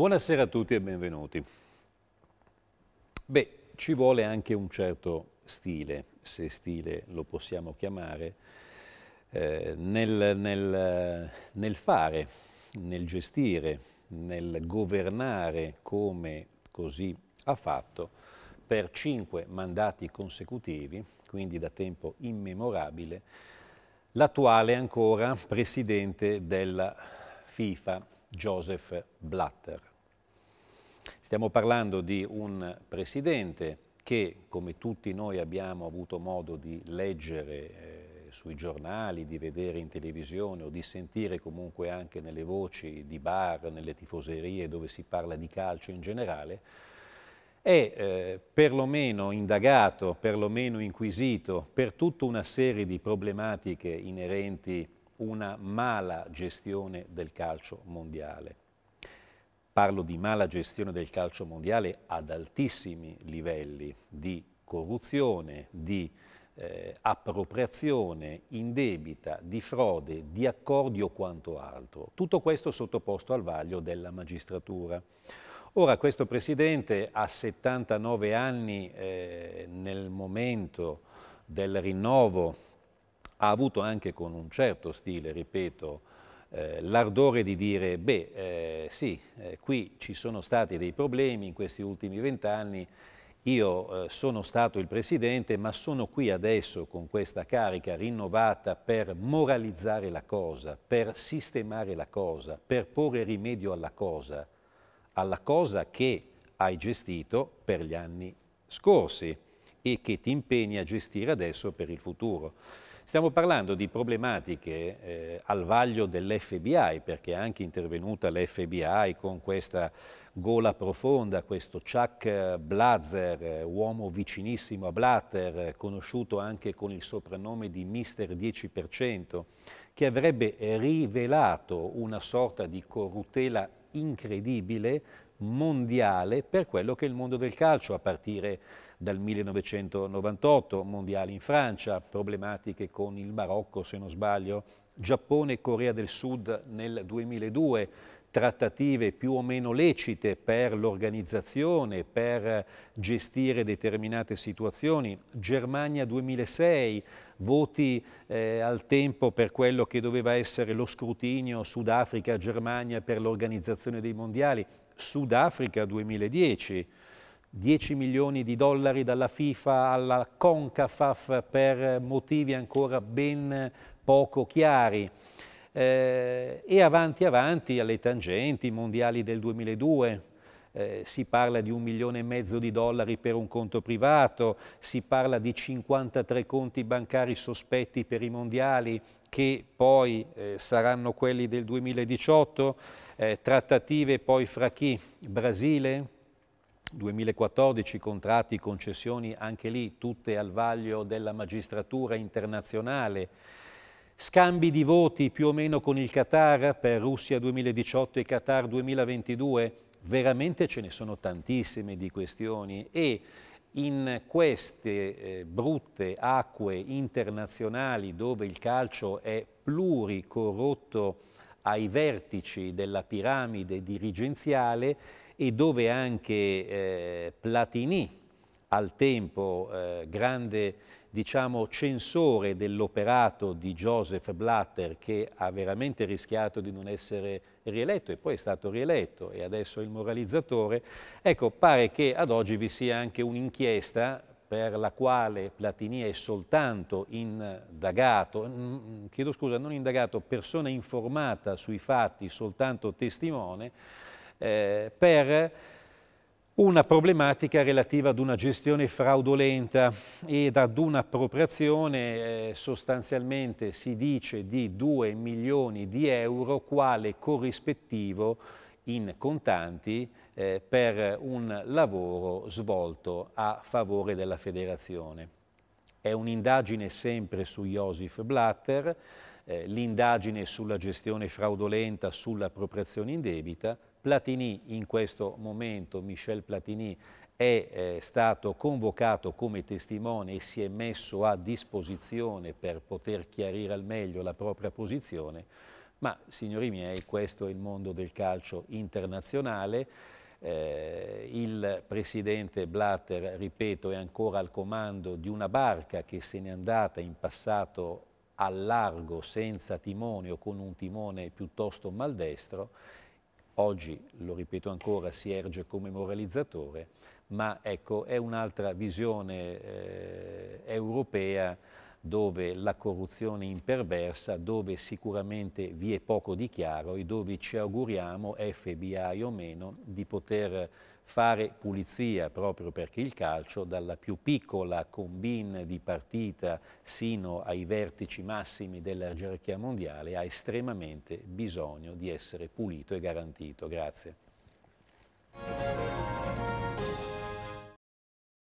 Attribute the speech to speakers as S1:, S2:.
S1: Buonasera a tutti e benvenuti. Beh, ci vuole anche un certo stile, se stile lo possiamo chiamare, eh, nel, nel, nel fare, nel gestire, nel governare come così ha fatto per cinque mandati consecutivi, quindi da tempo immemorabile, l'attuale ancora presidente della FIFA, Joseph Blatter. Stiamo parlando di un presidente che, come tutti noi abbiamo avuto modo di leggere eh, sui giornali, di vedere in televisione o di sentire comunque anche nelle voci di bar, nelle tifoserie dove si parla di calcio in generale, è eh, perlomeno indagato, perlomeno inquisito per tutta una serie di problematiche inerenti una mala gestione del calcio mondiale. Parlo di mala gestione del calcio mondiale ad altissimi livelli di corruzione, di eh, appropriazione indebita, di frode, di accordi o quanto altro. Tutto questo sottoposto al vaglio della magistratura. Ora questo Presidente a 79 anni eh, nel momento del rinnovo ha avuto anche con un certo stile, ripeto, eh, l'ardore di dire, beh, eh, sì, eh, qui ci sono stati dei problemi in questi ultimi vent'anni, io eh, sono stato il Presidente, ma sono qui adesso con questa carica rinnovata per moralizzare la cosa, per sistemare la cosa, per porre rimedio alla cosa, alla cosa che hai gestito per gli anni scorsi e che ti impegni a gestire adesso per il futuro. Stiamo parlando di problematiche eh, al vaglio dell'FBI, perché è anche intervenuta l'FBI con questa gola profonda, questo Chuck Blazer, uomo vicinissimo a Blatter, conosciuto anche con il soprannome di Mister 10%, che avrebbe rivelato una sorta di corrutela incredibile, mondiale, per quello che è il mondo del calcio, a partire da dal 1998, mondiali in Francia, problematiche con il Marocco se non sbaglio, Giappone e Corea del Sud nel 2002, trattative più o meno lecite per l'organizzazione, per gestire determinate situazioni. Germania 2006, voti eh, al tempo per quello che doveva essere lo scrutinio Sudafrica-Germania per l'organizzazione dei mondiali. Sudafrica 2010. 10 milioni di dollari dalla FIFA alla CONCAFAF per motivi ancora ben poco chiari. Eh, e avanti avanti alle tangenti, mondiali del 2002, eh, si parla di un milione e mezzo di dollari per un conto privato, si parla di 53 conti bancari sospetti per i mondiali che poi eh, saranno quelli del 2018, eh, trattative poi fra chi? Brasile, 2014 contratti, concessioni anche lì, tutte al vaglio della magistratura internazionale. Scambi di voti più o meno con il Qatar per Russia 2018 e Qatar 2022. Veramente ce ne sono tantissime di questioni e in queste eh, brutte acque internazionali dove il calcio è pluricorrotto ai vertici della piramide dirigenziale e dove anche eh, Platini, al tempo eh, grande diciamo, censore dell'operato di Joseph Blatter che ha veramente rischiato di non essere rieletto e poi è stato rieletto e adesso è il moralizzatore, ecco pare che ad oggi vi sia anche un'inchiesta per la quale Platini è soltanto indagato, chiedo scusa, non indagato, persona informata sui fatti, soltanto testimone, eh, per una problematica relativa ad una gestione fraudolenta ed ad un'appropriazione eh, sostanzialmente si dice di 2 milioni di euro quale corrispettivo in contanti eh, per un lavoro svolto a favore della federazione. È un'indagine sempre su Josef Blatter, eh, l'indagine sulla gestione fraudolenta, sull'appropriazione in debita. Platini in questo momento, Michel Platini, è eh, stato convocato come testimone e si è messo a disposizione per poter chiarire al meglio la propria posizione. Ma, signori miei, questo è il mondo del calcio internazionale. Eh, il presidente Blatter, ripeto, è ancora al comando di una barca che se n'è andata in passato al largo senza timone o con un timone piuttosto maldestro, oggi, lo ripeto ancora, si erge come moralizzatore, ma ecco, è un'altra visione eh, europea dove la corruzione è imperversa, dove sicuramente vi è poco di chiaro e dove ci auguriamo, FBI o meno, di poter fare pulizia proprio perché il calcio dalla più piccola combine di partita sino ai vertici massimi della gerarchia mondiale ha estremamente bisogno di essere pulito e garantito. Grazie.